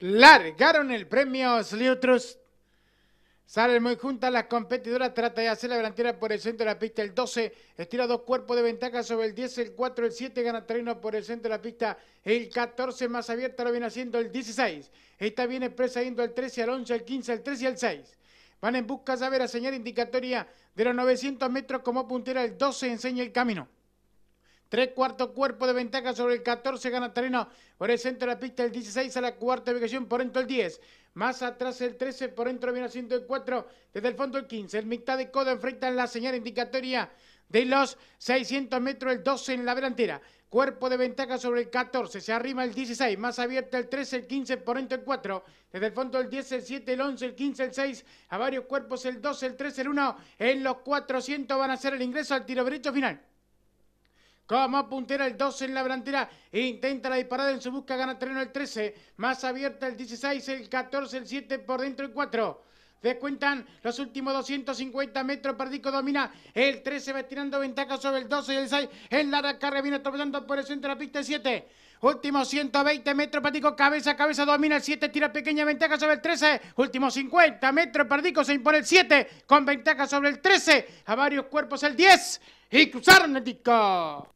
largaron el premio Sliutrus. Salen muy juntas las competidoras, trata de hacer la delantera por el centro de la pista, el 12, estira dos cuerpos de ventaja sobre el 10, el 4, el 7, gana terreno por el centro de la pista, el 14 más abierto lo viene haciendo el 16, esta viene presa yendo al 13, al 11, al 15, al 13 y al 6. Van en busca de saber a señal indicatoria de los 900 metros como puntera, el 12 enseña el camino. Tres cuartos cuerpo de ventaja sobre el 14, gana terreno Por el centro de la pista el 16 a la cuarta ubicación, por dentro el 10. Más atrás el 13, por dentro viene el 104, desde el fondo el 15. El mitad de codo enfrenta la señal indicatoria de los 600 metros, el 12 en la delantera. Cuerpo de ventaja sobre el 14, se arrima el 16, más abierto el 13, el 15, por dentro el 4. Desde el fondo el 10, el 7, el 11, el 15, el 6. A varios cuerpos el 12, el 13, el 1. En los 400 van a hacer el ingreso al tiro derecho final. Como puntera el 12 en la delantera. Intenta la disparada en su busca. Gana terreno el 13. Más abierta el 16, el 14, el 7 por dentro el 4. Descuentan los últimos 250 metros. Perdico domina. El 13 va tirando ventaja sobre el 12 y el 6. En la carga viene atropellando por el centro de la pista el 7. Último 120 metros, Perdico, cabeza a cabeza, domina el 7, tira pequeña ventaja sobre el 13. Último 50 metros, Perdico se impone el 7, con ventaja sobre el 13. A varios cuerpos el 10. Y cruzaron el disco.